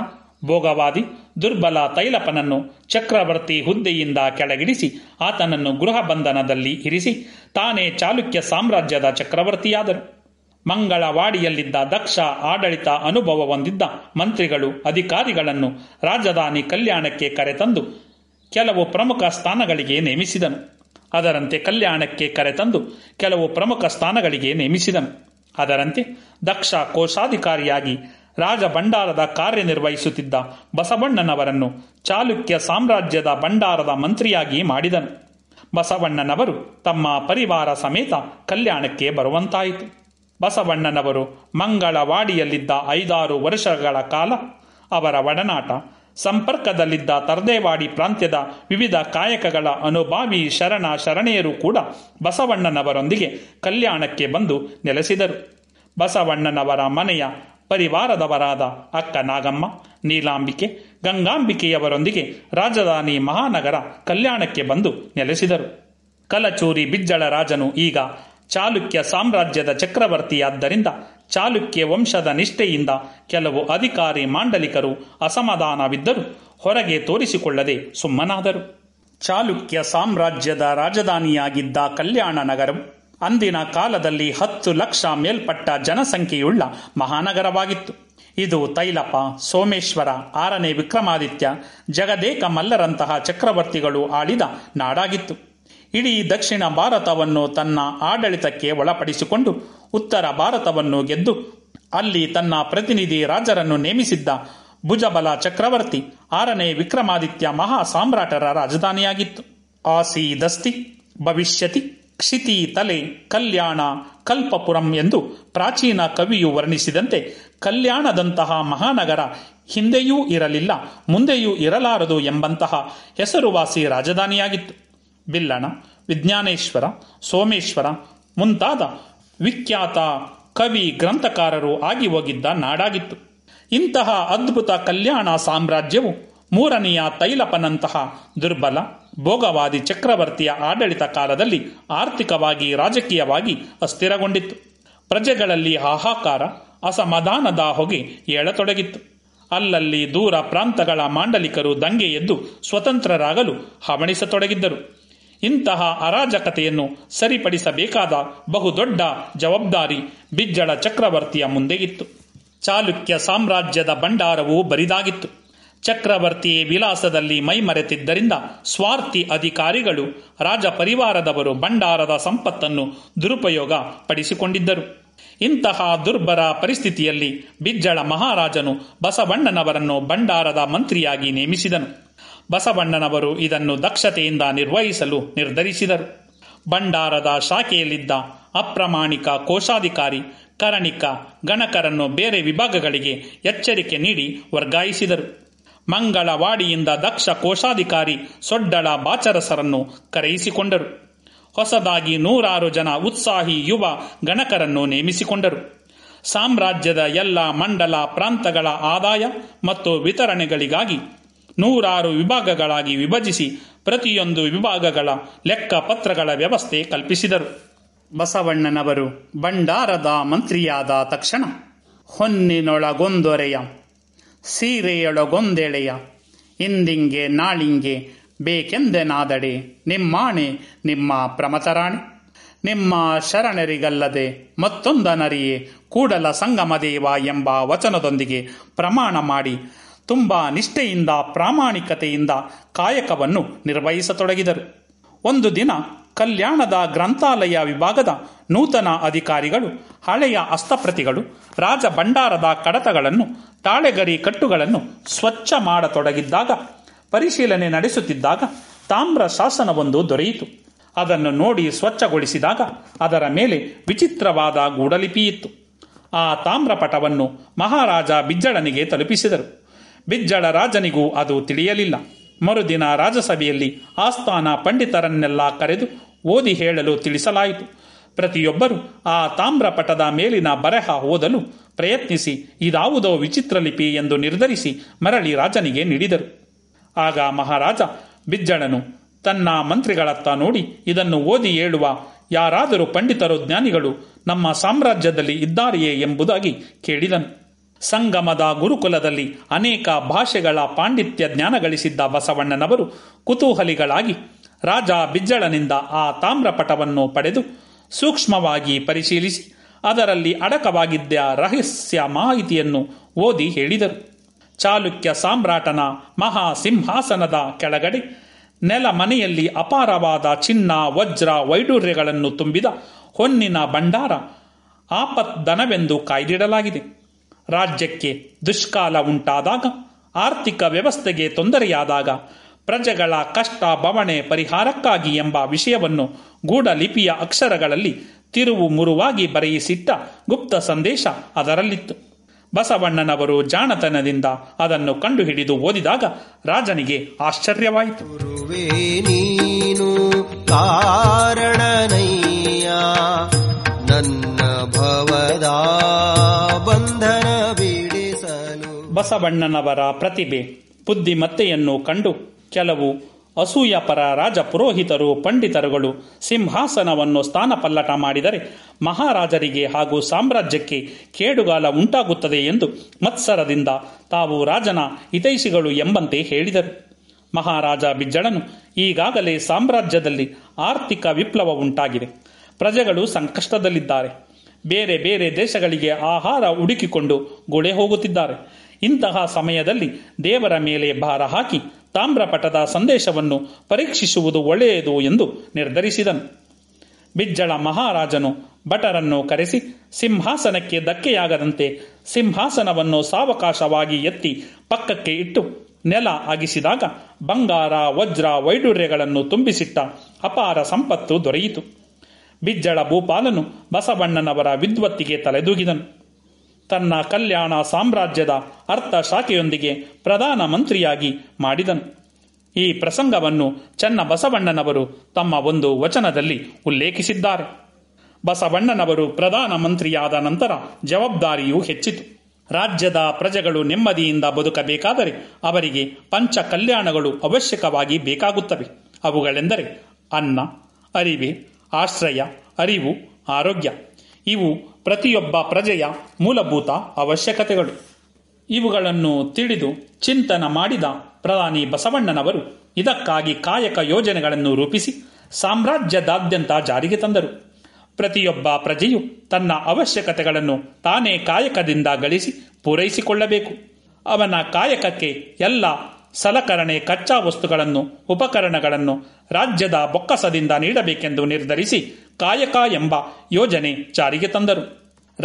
ಭೋಗವಾದಿ ದುರ್ಬಲ ತೈಲಪನನ್ನು ಚಕ್ರವರ್ತಿ ಹುದ್ದೆಯಿಂದ ಕೆಳಗಿಳಿಸಿ ಆತನನ್ನು ಗೃಹ ಬಂಧನದಲ್ಲಿ ಇರಿಸಿ ತಾನೇ ಚಾಲುಕ್ಯ ಸಾಮ್ರಾಜ್ಯದ ಚಕ್ರವರ್ತಿಯಾದರು ಮಂಗಳವಾಡಿಯಲ್ಲಿದ್ದ ದಕ್ಷ ಆಡಳಿತ ಅನುಭವ ಹೊಂದಿದ್ದ ಮಂತ್ರಿಗಳು ಅಧಿಕಾರಿಗಳನ್ನು ರಾಜಧಾನಿ ಕಲ್ಯಾಣಕ್ಕೆ ಕರೆತಂದು ಕೆಲವು ಪ್ರಮುಖ ಸ್ಥಾನಗಳಿಗೆ ನೇಮಿಸಿದನು ಅದರಂತೆ ಕಲ್ಯಾಣಕ್ಕೆ ಕರೆತಂದು ಕೆಲವು ಪ್ರಮುಖ ಸ್ಥಾನಗಳಿಗೆ ನೇಮಿಸಿದನು ಅದರಂತೆ ದಕ್ಷ ಕೋಶಾಧಿಕಾರಿಯಾಗಿ ರಾಜ ಭಂಡಾರದ ಕಾರ್ಯನಿರ್ವಹಿಸುತ್ತಿದ್ದ ಬಸವಣ್ಣನವರನ್ನು ಚಾಲುಕ್ಯ ಸಾಮ್ರಾಜ್ಯದ ಭಂಡಾರದ ಮಂತ್ರಿಯಾಗಿ ಮಾಡಿದನು ಬಸವಣ್ಣನವರು ತಮ್ಮ ಪರಿವಾರ ಸಮೇತ ಕಲ್ಯಾಣಕ್ಕೆ ಬರುವಂತಾಯಿತು ಬಸವಣ್ಣನವರು ಮಂಗಳವಾಡಿಯಲ್ಲಿದ್ದ ಐದಾರು ವರ್ಷಗಳ ಕಾಲ ಅವರ ಒಡನಾಟ ಸಂಪರ್ಕದಲ್ಲಿದ್ದ ತರ್ದೇವಾಡಿ ಪ್ರಾಂತ್ಯದ ವಿವಿಧ ಕಾಯಕಗಳ ಅನುಭಾವಿ ಶರಣ ಶರಣೆಯರು ಕೂಡ ಬಸವಣ್ಣನವರೊಂದಿಗೆ ಕಲ್ಯಾಣಕ್ಕೆ ಬಂದು ನೆಲೆಸಿದರು ಬಸವಣ್ಣನವರ ಮನೆಯ ಪರಿವಾರದವರಾದ ಅಕ್ಕ ನಾಗಮ್ಮ ನೀಲಾಂಬಿಕೆ ಗಂಗಾಂಬಿಕೆಯವರೊಂದಿಗೆ ರಾಜಧಾನಿ ಮಹಾನಗರ ಕಲ್ಯಾಣಕ್ಕೆ ಬಂದು ನೆಲೆಸಿದರು ಕಲಚೂರಿ ಬಿಜ್ಜಳ ರಾಜನು ಈಗ ಚಾಲುಕ್ಯ ಸಾಮ್ರಾಜ್ಯದ ಚಕ್ರವರ್ತಿಯಾದ್ದರಿಂದ ಚಾಲುಕ್ಯ ವಂಶದ ನಿಷ್ಠೆಯಿಂದ ಕೆಲವು ಅಧಿಕಾರಿ ಮಾಂಡಲಿಕರು ಅಸಮಾಧಾನವಿದ್ದರೂ ಹೊರಗೆ ತೋರಿಸಿಕೊಳ್ಳದೆ ಸುಮ್ಮನಾದರು ಚಾಲುಕ್ಯ ಸಾಮ್ರಾಜ್ಯದ ರಾಜಧಾನಿಯಾಗಿದ್ದ ಕಲ್ಯಾಣ ನಗರವು ಅಂದಿನ ಕಾಲದಲ್ಲಿ ಹತ್ತು ಲಕ್ಷ ಮೇಲ್ಪಟ್ಟ ಜನಸಂಖ್ಯೆಯುಳ್ಳ ಮಹಾನಗರವಾಗಿತ್ತು ಇದು ತೈಲಪ ಸೋಮೇಶ್ವರ ಆರನೇ ವಿಕ್ರಮಾದಿತ್ಯ ಜಗದೇಕ ಮಲ್ಲರಂತಹ ಚಕ್ರವರ್ತಿಗಳು ಆಳಿದ ನಾಡಾಗಿತ್ತು ಇಡೀ ದಕ್ಷಿಣ ಭಾರತವನ್ನು ತನ್ನ ಆಡಳಿತಕ್ಕೆ ಒಳಪಡಿಸಿಕೊಂಡು ಉತ್ತರ ಭಾರತವನ್ನು ಗೆದ್ದು ಅಲ್ಲಿ ತನ್ನ ಪ್ರತಿನಿಧಿ ರಾಜರನ್ನು ನೇಮಿಸಿದ್ದ ಭುಜಬಲ ಚಕ್ರವರ್ತಿ ಆರನೇ ವಿಕ್ರಮಾದಿತ್ಯ ಮಹಾ ಸಾಮ್ರಾಟರ ರಾಜಧಾನಿಯಾಗಿತ್ತು ಆಸೀದಸ್ತಿ ದಸ್ತಿ ಭವಿಷ್ಯತಿ ಕ್ಷಿತಿ ತಲೆ ಕಲ್ಯಾಣ ಕಲ್ಪಪುರಂ ಎಂದು ಪ್ರಾಚೀನ ಕವಿಯು ವರ್ಣಿಸಿದಂತೆ ಕಲ್ಯಾಣದಂತಹ ಮಹಾನಗರ ಹಿಂದೆಯೂ ಇರಲಿಲ್ಲ ಮುಂದೆಯೂ ಇರಲಾರದು ಎಂಬಂತಹ ಹೆಸರುವಾಸಿ ರಾಜಧಾನಿಯಾಗಿತ್ತು ಬಿಲ್ಲಣ ವಿಜ್ಞಾನೇಶ್ವರ ಸೋಮೇಶ್ವರ ಮುಂತಾದ ವಿಖ್ಯಾತ ಕವಿ ಗ್ರಂಥಕಾರರು ಆಗಿ ಹೋಗಿದ್ದ ನಾಡಾಗಿತ್ತು ಇಂತಹ ಅದ್ಭುತ ಕಲ್ಯಾಣ ಸಾಮ್ರಾಜ್ಯವು ಮೂರನೆಯ ತೈಲಪನಂತಹ ದುರ್ಬಲ ಭೋಗವಾದಿ ಚಕ್ರವರ್ತಿಯ ಆಡಳಿತ ಕಾಲದಲ್ಲಿ ಆರ್ಥಿಕವಾಗಿ ರಾಜಕೀಯವಾಗಿ ಅಸ್ಥಿರಗೊಂಡಿತ್ತು ಪ್ರಜೆಗಳಲ್ಲಿ ಹಾಹಾಕಾರ ಅಸಮಾಧಾನದ ಹೊಗೆ ಏಳತೊಡಗಿತ್ತು ಅಲ್ಲಲ್ಲಿ ದೂರ ಪ್ರಾಂತಗಳ ಮಾಂಡಲಿಕರು ದಂಗೆ ಎದ್ದು ಸ್ವತಂತ್ರರಾಗಲು ಹವಣಿಸತೊಡಗಿದ್ದರು ಇಂತಹ ಅರಾಜಕತೆಯನ್ನು ಸರಿಪಡಿಸಬೇಕಾದ ಬಹುದೊಡ್ಡ ಜವಾಬ್ದಾರಿ ಬಿಜ್ಜಳ ಚಕ್ರವರ್ತಿಯ ಮುಂದೆ ಇತ್ತು ಚಾಲುಕ್ಯ ಸಾಮ್ರಾಜ್ಯದ ಭಂಡಾರವೂ ಬರಿದಾಗಿತ್ತು ಚಕ್ರವರ್ತಿ ವಿಲಾಸದಲ್ಲಿ ಮೈಮರೆತಿದ್ದರಿಂದ ಸ್ವಾರ್ಥಿ ಅಧಿಕಾರಿಗಳು ರಾಜಪರಿವಾರದವರು ಭಂಡಾರದ ಸಂಪತ್ತನ್ನು ದುರುಪಯೋಗ ಪಡಿಸಿಕೊಂಡಿದ್ದರು ಇಂತಹ ದುರ್ಬರ ಪರಿಸ್ಥಿತಿಯಲ್ಲಿ ಬಿಜ್ಜಳ ಮಹಾರಾಜನು ಬಸವಣ್ಣನವರನ್ನು ಭಂಡಾರದ ಮಂತ್ರಿಯಾಗಿ ನೇಮಿಸಿದನು ಬಸವಣ್ಣನವರು ಇದನ್ನು ದಕ್ಷತೆಯಿಂದ ನಿರ್ವಹಿಸಲು ನಿರ್ಧರಿಸಿದರು ಭಂಡಾರದ ಶಾಖೆಯಲ್ಲಿದ್ದ ಅಪ್ರಾಮಾಣಿಕ ಕೋಶಾಧಿಕಾರಿ ಕರಣಿಕ ಗಣಕರನ್ನು ಬೇರೆ ವಿಭಾಗಗಳಿಗೆ ಎಚ್ಚರಿಕೆ ನೀಡಿ ವರ್ಗಾಯಿಸಿದರು ಮಂಗಳವಾಡಿಯಿಂದ ದಕ್ಷ ಕೋಶಾಧಿಕಾರಿ ಸೊಡ್ಡಳ ಬಾಚರಸರನ್ನು ಕರೆಯಿಸಿಕೊಂಡರು ಹೊಸದಾಗಿ ನೂರಾರು ಜನ ಉತ್ಸಾಹಿ ಯುವ ಗಣಕರನ್ನು ನೇಮಿಸಿಕೊಂಡರು ಸಾಮ್ರಾಜ್ಯದ ಎಲ್ಲ ಮಂಡಲ ಪ್ರಾಂತಗಳ ಆದಾಯ ಮತ್ತು ವಿತರಣೆಗಳಿಗಾಗಿ ನೂರಾರು ವಿಭಾಗಗಳಾಗಿ ವಿಭಜಿಸಿ ಪ್ರತಿಯೊಂದು ವಿಭಾಗಗಳ ಲೆಕ್ಕಪತ್ರಗಳ ವ್ಯವಸ್ಥೆ ಕಲ್ಪಿಸಿದರು ಬಸವಣ್ಣನವರು ಭಂಡಾರದ ಮಂತ್ರಿಯಾದ ತಕ್ಷಣ ಹೊನ್ನಿನೊಳಗೊಂದೊರೆಯ ಸೀರೆಯೊಳಗೊಂದೆಳೆಯ ಇಂದಿಂಗೆ ನಾಳಿಂಗೆ ಬೇಕೆಂದೆನಾದಡೆ ನಿಮ್ಮಾಣೆ ನಿಮ್ಮ ಪ್ರಮತರಾಣಿ ನಿಮ್ಮ ಶರಣರಿಗಲ್ಲದೆ ಮತ್ತೊಂದನರಿಯೇ ಕೂಡಲ ಸಂಗಮದೇವ ಎಂಬ ವಚನದೊಂದಿಗೆ ಪ್ರಮಾಣ ಮಾಡಿ ತುಂಬ ನಿಷ್ಠೆಯಿಂದ ಪ್ರಾಮಾಣಿಕತೆಯಿಂದ ಕಾಯಕವನ್ನು ನಿರ್ವಹಿಸತೊಡಗಿದರು ಒಂದು ದಿನ ಕಲ್ಯಾಣದ ಗ್ರಂಥಾಲಯ ವಿಭಾಗದ ನೂತನ ಅಧಿಕಾರಿಗಳು ಹಳೆಯ ಹಸ್ತಪ್ರತಿಗಳು ರಾಜ ಕಡತಗಳನ್ನು ತಾಳೆಗರಿ ಕಟ್ಟುಗಳನ್ನು ಸ್ವಚ್ಛ ಮಾಡತೊಡಗಿದ್ದಾಗ ಪರಿಶೀಲನೆ ನಡೆಸುತ್ತಿದ್ದಾಗ ತಾಮ್ರ ಶಾಸನವೊಂದು ದೊರೆಯಿತು ಅದನ್ನು ನೋಡಿ ಸ್ವಚ್ಛಗೊಳಿಸಿದಾಗ ಅದರ ಮೇಲೆ ವಿಚಿತ್ರವಾದ ಗೂಡಲಿಪಿಯಿತ್ತು ಆ ತಾಮ್ರಪಟವನ್ನು ಮಹಾರಾಜ ಬಿಜ್ಜಳನಿಗೆ ತಲುಪಿಸಿದರು ಬಿಜ್ಜಳ ರಾಜನಿಗೂ ಅದು ತಿಳಿಯಲಿಲ್ಲ ಮರುದಿನ ರಾಜಸಭೆಯಲ್ಲಿ ಆಸ್ಥಾನ ಪಂಡಿತರನ್ನೆಲ್ಲ ಕರೆದು ಓದಿ ಹೇಳಲು ತಿಳಿಸಲಾಯಿತು ಪ್ರತಿಯೊಬ್ಬರು ಆ ತಾಮ್ರ ಪಟದ ಮೇಲಿನ ಬರಹ ಓದಲು ಪ್ರಯತ್ನಿಸಿ ಇದಾವುದೋ ವಿಚಿತ್ರ ಲಿಪಿ ಎಂದು ನಿರ್ಧರಿಸಿ ಮರಳಿ ರಾಜನಿಗೆ ನೀಡಿದರು ಆಗ ಮಹಾರಾಜ ಬಿಜ್ಜಳನು ತನ್ನ ಮಂತ್ರಿಗಳತ್ತ ನೋಡಿ ಇದನ್ನು ಓದಿ ಹೇಳುವ ಯಾರಾದರೂ ಪಂಡಿತರು ಜ್ಞಾನಿಗಳು ನಮ್ಮ ಸಾಮ್ರಾಜ್ಯದಲ್ಲಿ ಇದ್ದಾರೆಯೇ ಎಂಬುದಾಗಿ ಕೇಳಿದನು ಸಂಗಮದ ಗುರುಕುಲದಲ್ಲಿ ಅನೇಕ ಭಾಷೆಗಳ ಪಾಂಡಿತ್ಯ ಜ್ಞಾನಗಳಿಸಿದ್ದ ಬಸವಣ್ಣನವರು ಕುತೂಹಲಿಗಳಾಗಿ ರಾಜ ಬಿಜ್ಜಳನಿಂದ ಆ ತಾಮ್ರಪಟವನ್ನು ಪಡೆದು ಸೂಕ್ಷ್ಮವಾಗಿ ಪರಿಶೀಲಿಸಿ ಅದರಲ್ಲಿ ಅಡಕವಾಗಿದ್ದ ರಹಸ್ಯ ಮಾಹಿತಿಯನ್ನು ಓದಿ ಹೇಳಿದರು ಚಾಲುಕ್ಯ ಸಾಮ್ರಾಟನ ಮಹಾ ಸಿಂಹಾಸನದ ಕೆಳಗಡೆ ನೆಲ ಮನೆಯಲ್ಲಿ ಅಪಾರವಾದ ಚಿನ್ನ ವಜ್ರ ವೈಡೂರ್ಯಗಳನ್ನು ತುಂಬಿದ ಹೊನ್ನಿನ ಭಂಡಾರ ದನವೆಂದು ಕಾಯ್ದಿಡಲಾಗಿದೆ ರಾಜ್ಯಕ್ಕೆ ದುಷ್ಕಾಲ ಉಂಟಾದಾಗ ಆರ್ಥಿಕ ವ್ಯವಸ್ಥೆಗೆ ತೊಂದರೆಯಾದಾಗ ಪ್ರಜೆಗಳ ಕಷ್ಟ ಬವಣೆ ಪರಿಹಾರಕ್ಕಾಗಿ ಎಂಬ ವಿಷಯವನ್ನು ಗೂಢಲಿಪಿಯ ಅಕ್ಷರಗಳಲ್ಲಿ ತಿರುವು ಮುರುವಾಗಿ ಬರೆಯಿಸಿಟ್ಟ ಗುಪ್ತ ಸಂದೇಶ ಅದರಲ್ಲಿತ್ತು ಬಸವಣ್ಣನವರು ಜಾಣತನದಿಂದ ಅದನ್ನು ಕಂಡುಹಿಡಿದು ಓದಿದಾಗ ರಾಜನಿಗೆ ಆಶ್ಚರ್ಯವಾಯಿತು ನನ್ನ ಭವದ ಬಂಧನ ಬಸವಣ್ಣನವರ ಪ್ರತಿಭೆ ಬುದ್ಧಿಮತ್ತೆಯನ್ನು ಕಂಡು ಕೆಲವು ಅಸೂಯಪರ ಪುರೋಹಿತರು ಪಂಡಿತರುಗಳು ಸಿಂಹಾಸನವನ್ನು ಸ್ಥಾನಪಲ್ಲಟ ಮಾಡಿದರೆ ಮಹಾರಾಜರಿಗೆ ಹಾಗೂ ಸಾಮ್ರಾಜ್ಯಕ್ಕೆ ಕೇಡುಗಾಲ ಉಂಟಾಗುತ್ತದೆ ಎಂದು ಮತ್ಸರದಿಂದ ತಾವು ರಾಜನ ಹಿತೈಷಿಗಳು ಎಂಬಂತೆ ಹೇಳಿದರು ಮಹಾರಾಜ ಬಿಜ್ಜಳನು ಈಗಾಗಲೇ ಸಾಮ್ರಾಜ್ಯದಲ್ಲಿ ಆರ್ಥಿಕ ವಿಪ್ಲವ ಉಂಟಾಗಿದೆ ಪ್ರಜೆಗಳು ಸಂಕಷ್ಟದಲ್ಲಿದ್ದಾರೆ ಬೇರೆ ಬೇರೆ ದೇಶಗಳಿಗೆ ಆಹಾರ ಹುಡುಕಿಕೊಂಡು ಗುಳೆ ಹೋಗುತ್ತಿದ್ದಾರೆ ಇಂತಹ ಸಮಯದಲ್ಲಿ ದೇವರ ಮೇಲೆ ಭಾರ ಹಾಕಿ ತಾಮ್ರಪಟದ ಸಂದೇಶವನ್ನು ಪರೀಕ್ಷಿಸುವುದು ಒಳ್ಳೆಯದು ಎಂದು ನಿರ್ಧರಿಸಿದನು ಬಿಜ್ಜಳ ಮಹಾರಾಜನು ಭಟರನ್ನು ಕರೆಸಿ ಸಿಂಹಾಸನಕ್ಕೆ ಧಕ್ಕೆಯಾಗದಂತೆ ಸಿಂಹಾಸನವನ್ನು ಸಾವಕಾಶವಾಗಿ ಎತ್ತಿ ಪಕ್ಕಕ್ಕೆ ಇಟ್ಟು ನೆಲ ಅಗಿಸಿದಾಗ ಬಂಗಾರ ವಜ್ರ ವೈಡೂರ್ಯಗಳನ್ನು ತುಂಬಿಸಿಟ್ಟ ಅಪಾರ ಸಂಪತ್ತು ದೊರೆಯಿತು ಬಿಜ್ಜಳ ಭೂಪಾಲನು ಬಸವಣ್ಣನವರ ವಿದ್ವತ್ತಿಗೆ ತಲೆದೂಗಿದನು ತನ್ನ ಕಲ್ಯಾಣ ಸಾಮ್ರಾಜ್ಯದ ಅರ್ಥ ಶಾಖೆಯೊಂದಿಗೆ ಪ್ರಧಾನ ಮಂತ್ರಿಯಾಗಿ ಮಾಡಿದನು ಈ ಪ್ರಸಂಗವನ್ನು ಚನ್ನ ಬಸವಣ್ಣನವರು ತಮ್ಮ ಒಂದು ವಚನದಲ್ಲಿ ಉಲ್ಲೇಖಿಸಿದ್ದಾರೆ ಬಸವಣ್ಣನವರು ಪ್ರಧಾನ ಮಂತ್ರಿಯಾದ ನಂತರ ಜವಾಬ್ದಾರಿಯೂ ಹೆಚ್ಚಿತು ರಾಜ್ಯದ ಪ್ರಜೆಗಳು ನೆಮ್ಮದಿಯಿಂದ ಬದುಕಬೇಕಾದರೆ ಅವರಿಗೆ ಪಂಚ ಕಲ್ಯಾಣಗಳು ಅವಶ್ಯಕವಾಗಿ ಬೇಕಾಗುತ್ತವೆ ಅವುಗಳೆಂದರೆ ಅನ್ನ ಅರಿವೆ ಆಶ್ರಯ ಅರಿವು ಆರೋಗ್ಯ ಇವು ಪ್ರತಿಯೊಬ್ಬ ಪ್ರಜೆಯ ಮೂಲಭೂತ ಅವಶ್ಯಕತೆಗಳು ಇವುಗಳನ್ನು ತಿಳಿದು ಚಿಂತನ ಮಾಡಿದ ಪ್ರಧಾನಿ ಬಸವಣ್ಣನವರು ಇದಕ್ಕಾಗಿ ಕಾಯಕ ಯೋಜನೆಗಳನ್ನು ರೂಪಿಸಿ ಸಾಮ್ರಾಜ್ಯದಾದ್ಯಂತ ಜಾರಿಗೆ ತಂದರು ಪ್ರತಿಯೊಬ್ಬ ಪ್ರಜೆಯು ತನ್ನ ಅವಶ್ಯಕತೆಗಳನ್ನು ತಾನೇ ಕಾಯಕದಿಂದ ಗಳಿಸಿ ಪೂರೈಸಿಕೊಳ್ಳಬೇಕು ಅವನ ಕಾಯಕಕ್ಕೆ ಎಲ್ಲ ಸಲಕರಣೆ ಕಚ್ಚಾ ವಸ್ತುಗಳನ್ನು ಉಪಕರಣಗಳನ್ನು ರಾಜ್ಯದ ಬೊಕ್ಕಸದಿಂದ ನೀಡಬೇಕೆಂದು ನಿರ್ಧರಿಸಿ ಕಾಯಕ ಎಂಬ ಯೋಜನೆ ಜಾರಿಗೆ ತಂದರು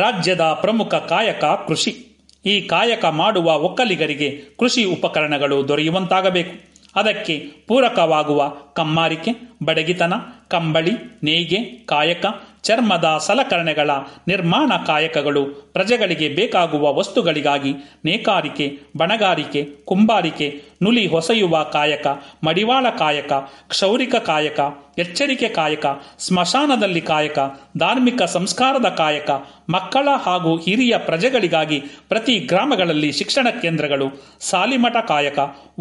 ರಾಜ್ಯದ ಪ್ರಮುಖ ಕಾಯಕ ಕೃಷಿ ಈ ಕಾಯಕ ಮಾಡುವ ಒಕ್ಕಲಿಗರಿಗೆ ಕೃಷಿ ಉಪಕರಣಗಳು ದೊರೆಯುವಂತಾಗಬೇಕು ಅದಕ್ಕೆ ಪೂರಕವಾಗುವ ಕಮ್ಮಾರಿಕೆ ಬಡಗಿತನ ಕಂಬಳಿ ನೇಯ್ಗೆ ಕಾಯಕ ಚರ್ಮದ ಸಲಕರಣೆಗಳ ನಿರ್ಮಾಣ ಕಾಯಕಗಳು ಪ್ರಜೆಗಳಿಗೆ ಬೇಕಾಗುವ ವಸ್ತುಗಳಿಗಾಗಿ ನೇಕಾರಿಕೆ ಬಣಗಾರಿಕೆ ಕುಂಬಾರಿಕೆ ನುಲಿ ಹೊಸೆಯುವ ಕಾಯಕ ಮಡಿವಾಳ ಕಾಯಕ ಕ್ಷೌರಿಕ ಕಾಯಕ ಎಚ್ಚರಿಕೆ ಕಾಯಕ ಸ್ಮಶಾನದಲ್ಲಿ ಕಾಯಕ ಧಾರ್ಮಿಕ ಸಂಸ್ಕಾರದ ಕಾಯಕ ಮಕ್ಕಳ ಹಾಗೂ ಹಿರಿಯ ಪ್ರಜೆಗಳಿಗಾಗಿ ಪ್ರತಿ ಗ್ರಾಮಗಳಲ್ಲಿ ಶಿಕ್ಷಣ ಕೇಂದ್ರಗಳು ಸಾಲಿಮಠ ಕಾಯಕ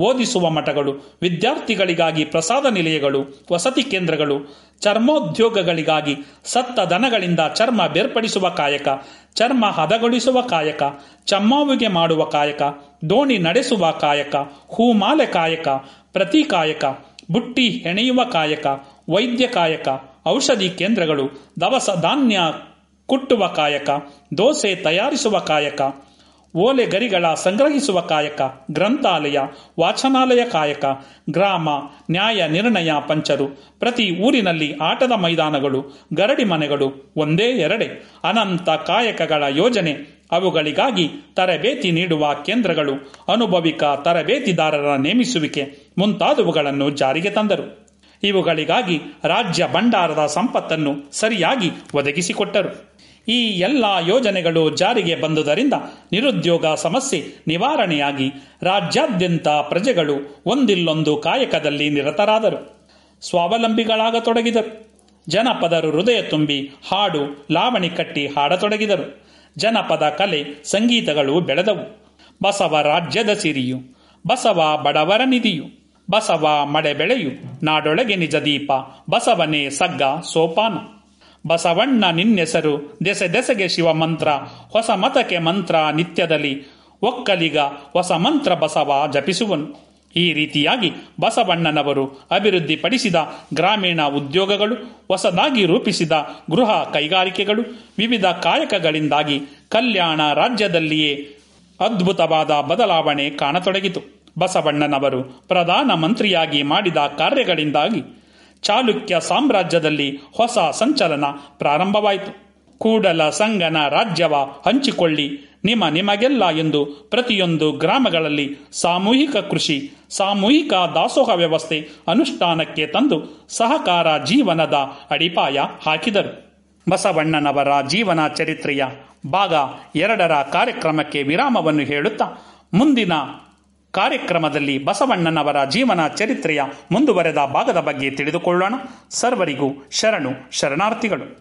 ಓದಿಸುವ ಮಠಗಳು ವಿದ್ಯಾರ್ಥಿಗಳಿಗಾಗಿ ಪ್ರಸಾದ ನಿಲಯಗಳು ವಸತಿ ಕೇಂದ್ರಗಳು ಚರ್ಮೋದ್ಯೋಗಗಳಿಗಾಗಿ ಸತ್ತ ದನಗಳಿಂದ ಚರ್ಮ ಬೇರ್ಪಡಿಸುವ ಕಾಯಕ ಚರ್ಮ ಹದಗೊಳಿಸುವ ಕಾಯಕ ಚಮ್ಮಾವಿಗೆ ಮಾಡುವ ಕಾಯಕ ದೋಣಿ ನಡೆಸುವ ಕಾಯಕ ಹೂಮಾಲೆ ಕಾಯಕ ಪ್ರತಿ ಕಾಯಕ ಬುಟ್ಟಿ ಹೆಣೆಯುವ ಕಾಯಕ ವೈದ್ಯ ಕಾಯಕ ಔಷಧಿ ಕೇಂದ್ರಗಳು ದವಸ ಧಾನ್ಯ ಕುಟ್ಟುವ ಕಾಯಕ ದೋಸೆ ತಯಾರಿಸುವ ಕಾಯಕ ಓಲೆ ಗರಿಗಳ ಸಂಗ್ರಹಿಸುವ ಕಾಯಕ ಗ್ರಂಥಾಲಯ ವಾಚನಾಲಯ ಕಾಯಕ ಗ್ರಾಮ ನ್ಯಾಯ ನಿರ್ಣಯ ಪಂಚರು ಪ್ರತಿ ಊರಿನಲ್ಲಿ ಆಟದ ಮೈದಾನಗಳು ಗರಡಿ ಮನೆಗಳು ಒಂದೇ ಎರಡೆ ಅನಂತ ಕಾಯಕಗಳ ಯೋಜನೆ ಅವುಗಳಿಗಾಗಿ ತರಬೇತಿ ನೀಡುವ ಕೇಂದ್ರಗಳು ಅನುಭವಿಕ ತರಬೇತಿದಾರರ ನೇಮಿಸುವಿಕೆ ಮುಂತಾದವುಗಳನ್ನು ಜಾರಿಗೆ ತಂದರು ಇವುಗಳಿಗಾಗಿ ರಾಜ್ಯ ಭಂಡಾರದ ಸಂಪತ್ತನ್ನು ಸರಿಯಾಗಿ ಒದಗಿಸಿಕೊಟ್ಟರು ಈ ಎಲ್ಲ ಯೋಜನೆಗಳು ಜಾರಿಗೆ ಬಂದುದರಿಂದ ನಿರುದ್ಯೋಗ ಸಮಸ್ಯೆ ನಿವಾರಣೆಯಾಗಿ ರಾಜ್ಯಾದ್ಯಂತ ಪ್ರಜೆಗಳು ಒಂದಿಲ್ಲೊಂದು ಕಾಯಕದಲ್ಲಿ ನಿರತರಾದರು ಸ್ವಾವಲಂಬಿಗಳಾಗತೊಡಗಿದರು ಜನಪದರು ಹೃದಯ ತುಂಬಿ ಹಾಡು ಲಾವಣಿ ಕಟ್ಟಿ ಹಾಡತೊಡಗಿದರು ಜನಪದ ಕಲೆ ಸಂಗೀತಗಳು ಬೆಳೆದವು ಬಸವ ರಾಜ್ಯದ ಸಿರಿಯು ಬಸವ ಬಡವರ ನಿಧಿಯು ಬಸವ ಮಳೆ ಬೆಳೆಯು ನಾಡೊಳಗೆ ನಿಜ ದೀಪ ಬಸವನೇ ಸಗ್ಗ ಸೋಪಾನ ಬಸವಣ್ಣ ನಿನ್ನೆಸರು ದೆಸೆ ದೆಸೆಗೆ ಶಿವ ಮಂತ್ರ ಹೊಸ ಮತಕ್ಕೆ ಮಂತ್ರ ನಿತ್ಯದಲ್ಲಿ ಒಕ್ಕಲಿಗ ಹೊಸ ಮಂತ್ರ ಬಸವ ಜಪಿಸುವನು ಈ ರೀತಿಯಾಗಿ ಬಸವಣ್ಣನವರು ಅಭಿವೃದ್ಧಿಪಡಿಸಿದ ಗ್ರಾಮೀಣ ಉದ್ಯೋಗಗಳು ಹೊಸದಾಗಿ ರೂಪಿಸಿದ ಗೃಹ ಕೈಗಾರಿಕೆಗಳು ವಿವಿಧ ಕಾಯಕಗಳಿಂದಾಗಿ ಕಲ್ಯಾಣ ರಾಜ್ಯದಲ್ಲಿಯೇ ಅದ್ಭುತವಾದ ಬದಲಾವಣೆ ಕಾಣತೊಡಗಿತು ಬಸವಣ್ಣನವರು ಪ್ರಧಾನ ಮಂತ್ರಿಯಾಗಿ ಮಾಡಿದ ಕಾರ್ಯಗಳಿಂದಾಗಿ ಚಾಲುಕ್ಯ ಸಾಮ್ರಾಜ್ಯದಲ್ಲಿ ಹೊಸ ಸಂಚಲನ ಪ್ರಾರಂಭವಾಯಿತು ಕೂಡಲ ಸಂಗನ ರಾಜ್ಯವ ಹಂಚಿಕೊಳ್ಳಿ ನಿಮ್ಮ ನಿಮಗೆಲ್ಲ ಎಂದು ಪ್ರತಿಯೊಂದು ಗ್ರಾಮಗಳಲ್ಲಿ ಸಾಮೂಹಿಕ ಕೃಷಿ ಸಾಮೂಹಿಕ ದಾಸೋಹ ವ್ಯವಸ್ಥೆ ಅನುಷ್ಠಾನಕ್ಕೆ ತಂದು ಸಹಕಾರ ಜೀವನದ ಅಡಿಪಾಯ ಹಾಕಿದರು ಬಸವಣ್ಣನವರ ಜೀವನ ಚರಿತ್ರೆಯ ಭಾಗ ಎರಡರ ಕಾರ್ಯಕ್ರಮಕ್ಕೆ ವಿರಾಮವನ್ನು ಹೇಳುತ್ತಾ ಮುಂದಿನ ಕಾರ್ಯಕ್ರಮದಲ್ಲಿ ಬಸವಣ್ಣನವರ ಜೀವನ ಚರಿತ್ರೆಯ ಮುಂದುವರೆದ ಭಾಗದ ಬಗ್ಗೆ ತಿಳಿದುಕೊಳ್ಳೋಣ ಸರ್ವರಿಗೂ ಶರಣು ಶರಣಾರ್ಥಿಗಳು